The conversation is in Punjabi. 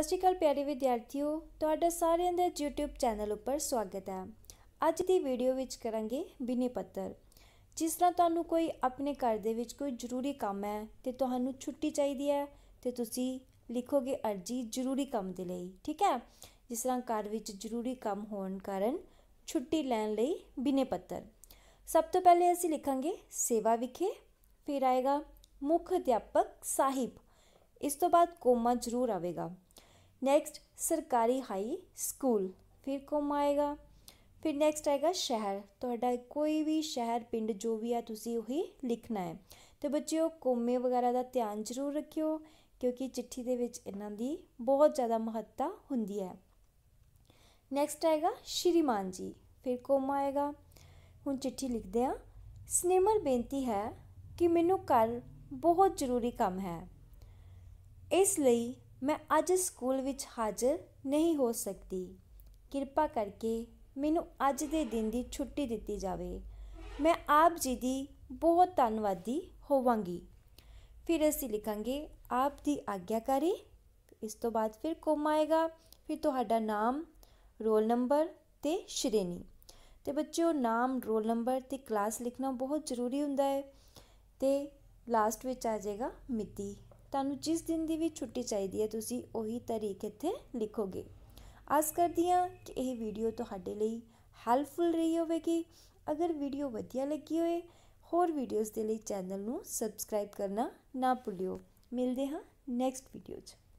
ਸਤਿ ਸ਼੍ਰੀ ਅਕਾਲ ਪਿਆਰੇ ਵਿਦਿਆਰਥੀਓ ਤੁਹਾਡਾ ਸਾਰਿਆਂ ਦਾ YouTube ਚੈਨਲ ਉੱਪਰ ਸਵਾਗਤ ਹੈ ਅੱਜ ਦੀ ਵੀਡੀਓ ਵਿੱਚ ਕਰਾਂਗੇ ਬਿਨੇ ਪੱਤਰ ਜਿਸ ਤਰ੍ਹਾਂ ਤੁਹਾਨੂੰ ਕੋਈ ਆਪਣੇ ਘਰ ਦੇ ਵਿੱਚ ਕੋਈ ਜ਼ਰੂਰੀ ਕੰਮ ਹੈ ਤੇ ਤੁਹਾਨੂੰ ਛੁੱਟੀ ਚਾਹੀਦੀ ਹੈ ਤੇ ਤੁਸੀਂ ਲਿਖੋਗੇ ਅਰਜੀ ਜ਼ਰੂਰੀ ਕੰਮ ਦੇ ਲਈ ਠੀਕ ਹੈ ਜਿਸ ਤਰ੍ਹਾਂ ਘਰ ਵਿੱਚ ਜ਼ਰੂਰੀ ਕੰਮ ਹੋਣ ਕਾਰਨ ਛੁੱਟੀ ਲੈਣ ਲਈ ਬਿਨੇ ਪੱਤਰ ਸਭ ਤੋਂ ਪਹਿਲੇ ਅਸੀਂ ਲਿਖਾਂਗੇ ਸੇਵਾ ਵਿਖੇ ਫਿਰ ਆਏਗਾ ਮੁੱਖ ਅਧਿਆਪਕ ਸਾਹਿਬ ਇਸ ਤੋਂ ਬਾਅਦ ਕੋਮਾ ਜ਼ਰੂਰ ਆਵੇਗਾ ਨੈਕਸਟ ਸਰਕਾਰੀ ਹਾਈ ਸਕੂਲ ਫਿਰ ਕੋਮਾ ਆਏਗਾ ਫਿਰ ਨੈਕਸਟ ਆਏਗਾ ਸ਼ਹਿਰ ਤੁਹਾਡਾ ਕੋਈ ਵੀ ਸ਼ਹਿਰ ਪਿੰਡ ਜੋ ਵੀ ਆ ਤੁਸੀਂ ਉਹੀ ਲਿਖਣਾ ਹੈ ਤੇ ਬੱਚਿਓ ਕੋਮੇ ਵਗੈਰਾ ਦਾ ਧਿਆਨ ਜ਼ਰੂਰ ਰੱਖਿਓ ਕਿਉਂਕਿ ਚਿੱਠੀ ਦੇ ਵਿੱਚ ਇਹਨਾਂ ਦੀ ਬਹੁਤ ਜ਼ਿਆਦਾ ਮਹੱਤਤਾ ਹੁੰਦੀ ਹੈ ਨੈਕਸਟ ਆਏਗਾ ਸ਼੍ਰੀਮਾਨ ਜੀ ਫਿਰ ਕੋਮਾ ਆਏਗਾ ਹੁਣ ਚਿੱਠੀ ਲਿਖਦੇ ਆ ਸਨੇਮਰ ਬੇਨਤੀ ਹੈ ਕਿ ਮੈਨੂੰ ਕੱਲ ਬਹੁਤ ਜ਼ਰੂਰੀ ਕੰਮ ਹੈ ਇਸ ਲਈ ਮੈਂ ਅੱਜ ਸਕੂਲ ਵਿੱਚ ਹਾਜ਼ਰ ਨਹੀਂ ਹੋ ਸਕਦੀ ਕਿਰਪਾ ਕਰਕੇ ਮੈਨੂੰ ਅੱਜ ਦੇ ਦਿਨ ਦੀ ਛੁੱਟੀ ਦਿੱਤੀ ਜਾਵੇ ਮੈਂ ਆਪ ਜੀ ਦੀ ਬਹੁਤ ਧੰਨਵਾਦੀ ਹੋਵਾਂਗੀ ਫਿਰ ਅਸੀਂ ਲਿਖਾਂਗੇ ਆਪ ਦੀ ਆਗਿਆਕਾਰੀ ਇਸ ਤੋਂ ਬਾਅਦ ਫਿਰ ਕੋਮਾ ਆਏਗਾ ਫਿਰ ਤੁਹਾਡਾ ਨਾਮ ਰੋਲ ਨੰਬਰ ਤੇ ਸ਼੍ਰੇਣੀ ਤੇ ਬੱਚਿਓ ਨਾਮ ਰੋਲ ਨੰਬਰ ਤੇ ਕਲਾਸ ਲਿਖਣਾ ਬਹੁਤ ਜ਼ਰੂਰੀ ਹੁੰਦਾ ਹੈ ਤੇ ਲਾਸਟ ਵਿੱਚ ਆ ਜਾਏਗਾ ਮਿਤੀ ਤੁਹਾਨੂੰ ਜਿਸ ਦਿਨ ਦੀ ਵੀ ਛੁੱਟੀ ਚਾਹੀਦੀ ਹੈ ਤੁਸੀਂ ਉਹੀ ਤਾਰੀਖ ਇੱਥੇ ਲਿਖੋਗੇ ਆਸ ਕਰਦੀ ਹਾਂ ਕਿ ਇਹ ਵੀਡੀਓ ਤੁਹਾਡੇ ਲਈ ਹੈਲਪਫੁਲ ਰਹੀ ਹੋਵੇਗੀ ਅਗਰ ਵੀਡੀਓ ਵਧੀਆ ਲੱਗੀ ਹੋਏ ਹੋਰ ਵੀਡੀਓਜ਼ ਦੇ ਲਈ ਚੈਨਲ ਨੂੰ ਸਬਸਕ੍ਰਾਈਬ ਕਰਨਾ ਨਾ ਭੁੱਲਿਓ ਮਿਲਦੇ ਹਾਂ ਨੈਕਸਟ ਵੀਡੀਓ 'ਚ